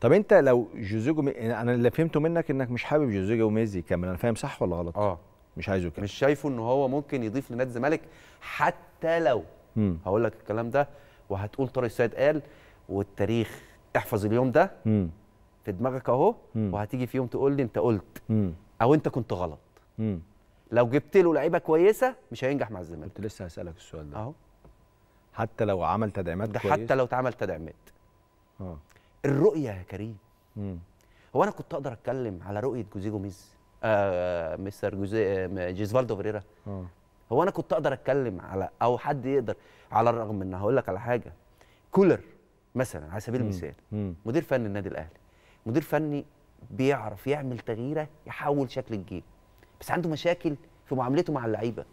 طب انت لو جوزيجو مي... يعني انا اللي فهمته منك انك مش حابب جوزيجو وميزي يكمل انا فاهم صح ولا غلط؟ اه مش عايزه يكمل مش شايفه ان هو ممكن يضيف لنادي الزمالك حتى لو مم. هقول لك الكلام ده وهتقول طارق السيد قال والتاريخ احفظ اليوم ده مم. في دماغك اهو وهتيجي في يوم تقول لي انت قلت مم. او انت كنت غلط مم. لو جبت له لعيبه كويسه مش هينجح مع الزمالك كنت لسه هسالك السؤال ده اهو حتى لو عمل تدعيمات ده كويس. حتى لو اتعمل تدعيمات اه الرؤيه يا كريم مم. هو انا كنت اقدر اتكلم على رؤيه جوزيه جوميز آه مستر جوزيه آه، جيزفالدو فيريرا آه. هو انا كنت اقدر اتكلم على او حد يقدر على الرغم ان هقول لك على حاجه كولر مثلا على سبيل المثال مدير فني النادي الاهلي مدير فني بيعرف يعمل تغييره يحول شكل الجيم بس عنده مشاكل في معاملته مع اللعيبه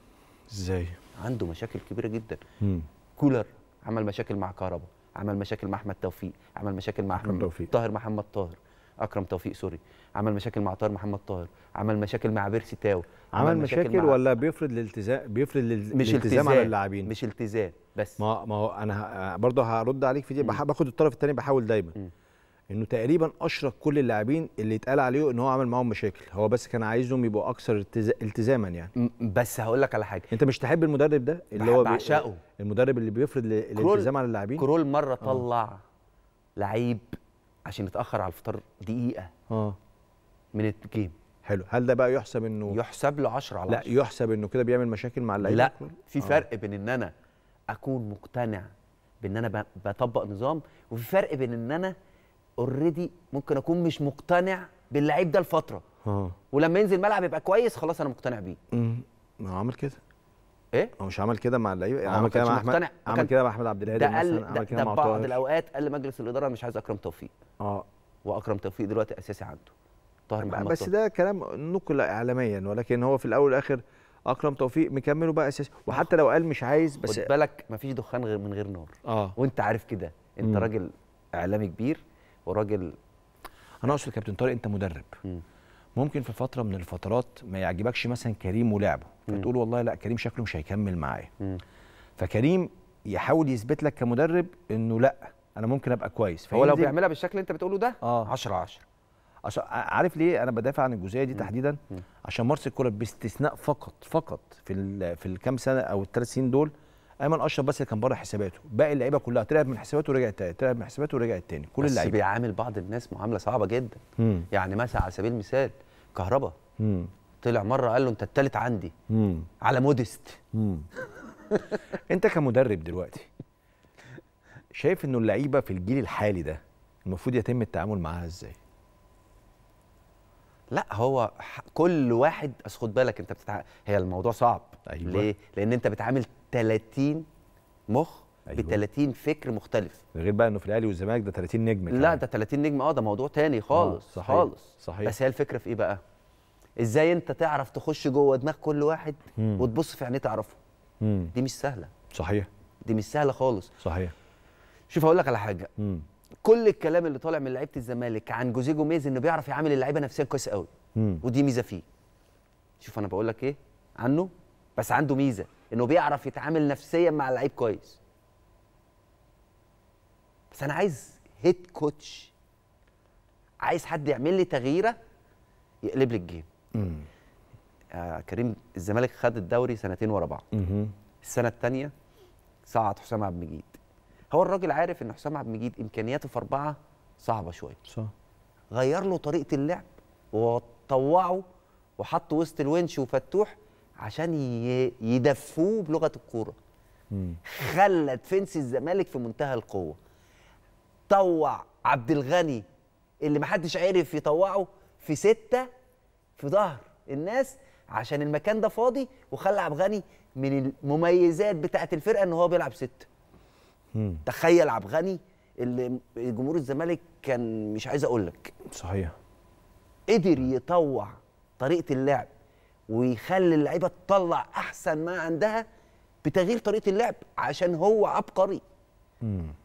ازاي عنده مشاكل كبيره جدا مم. كولر عمل مشاكل مع كهربا عمل مشاكل مع احمد توفيق عمل مشاكل مع احمد توفيق طاهر محمد طاهر اكرم توفيق سوري عمل مشاكل مع طاهر محمد طاهر عمل مشاكل مع بيرسي تاو عمل, عمل مشاكل, مشاكل مع... ولا بيفرض الالتزام بيفرض مش الالتزام على اللاعبين مش التزام بس ما ما هو انا برضه هرد عليك في دي باخد الطرف الثاني بحاول دايما م. انه تقريبا اشرك كل اللاعبين اللي اتقال عليه ان هو عمل معاهم مشاكل هو بس كان عايزهم يبقوا اكثر التزاما يعني بس هقول لك على حاجه انت مش تحب المدرب ده اللي هو بعشقه المدرب اللي بيفرض الالتزام على اللاعبين كرول مره آه. طلع آه. لعيب عشان يتاخر على الفطار دقيقه اه من الجيم حلو هل ده بقى يحسب انه يحسب له 10 على 10 لا يحسب انه كده بيعمل مشاكل مع اللعيبه لا في آه. فرق بين ان انا اكون مقتنع بان انا بطبق نظام وفي فرق بين ان انا اوريدي ممكن اكون مش مقتنع باللعيب ده لفتره اه ولما ينزل ملعب يبقى كويس خلاص انا مقتنع بيه امم ما هو عمل كده ايه هو مش عمل كده مع اللعيبه يعني عمل كده مع احمد عمل كده مع احمد عبد الهادي مثلا عمل كده مع بعض الاوقات قال لمجلس الاداره مش عايز اكرم توفيق اه واكرم توفيق دلوقتي اساسي عنده طاهر محمد بس ده كلام نقل اعلاميا ولكن هو في الاول والاخر اكرم توفيق مكمله بقى اساسي وحتى لو قال مش عايز بس خد بالك مفيش دخان غير من غير نار اه وانت عارف كده انت راجل اعلامي كبير وراجل انا اقصد كابتن طارق انت مدرب م. ممكن في فتره من الفترات ما يعجبكش مثلا كريم ولعبه فتقول والله لا كريم شكله مش هيكمل معايا فكريم يحاول يثبت لك كمدرب انه لا انا ممكن ابقى كويس هو لو بيعملها بالشكل اللي انت بتقوله ده 10 آه. 10 عارف ليه انا بدافع عن الجزئيه دي تحديدا عشان مارس الكوره باستثناء فقط فقط في في الكام سنه او الثلاث سنين دول ايمن اشرف بس اللي كان بره حساباته باقي اللعيبه كلها طلعت من حساباته ورجعت تاني طلعت من حساباته ورجعت تاني كل اللعيبه بس بيعامل بعض الناس معامله صعبه جدا مم. يعني مثلا على سبيل المثال كهربا طلع مره قال له انت التالت عندي مم. على مودست انت كمدرب دلوقتي شايف انه اللعيبه في الجيل الحالي ده المفروض يتم التعامل معاها ازاي لا هو كل واحد بس خد بالك انت بتتع... هي الموضوع صعب أيوة. ليه؟ لان انت بتعامل 30 مخ أيوة. ب 30 فكر مختلف غير بقى انه في الاهلي والزمالك ده 30 نجم كمان. لا ده 30 نجم اه ده موضوع تاني آه، خالص آه صحيح. خالص صحيح بس هي الفكره في ايه بقى؟ ازاي انت تعرف تخش جوه دماغ كل واحد مم. وتبص في عينيه تعرفه مم. دي مش سهله صحيح دي مش سهله خالص صحيح شوف هقول لك على حاجه مم. كل الكلام اللي طالع من لعيبه الزمالك عن جوزيه جوميز انه بيعرف يعامل اللعيبه نفسيا كويس قوي ودي ميزه فيه شوف انا بقول لك ايه عنه بس عنده ميزه انه بيعرف يتعامل نفسيا مع اللعيب كويس بس انا عايز هيد كوتش عايز حد يعمل لي تغييره يقلب لي الجيم آه كريم الزمالك خد الدوري سنتين ورا بعض السنه الثانيه صعد حسام عبد المجيد هو الراجل عارف ان حسام عبد المجيد امكانياته في اربعه صعبه شويه صح غير له طريقه اللعب وطوعه وحط وسط الونش وفتوح عشان يدفوه بلغه الكوره خلى دفنس الزمالك في منتهى القوه طوع عبد الغني اللي محدش عرف يطوعه في سته في ظهر الناس عشان المكان ده فاضي وخلى عبد الغني من المميزات بتاعه الفرقه ان هو بيلعب سته مم. تخيل عبد الغني اللي جمهور الزمالك كان مش عايز اقول لك صحيح قدر يطوع طريقه اللعب ويخلي اللعيبه تطلع احسن ما عندها بتغيير طريقه اللعب عشان هو عبقري مم.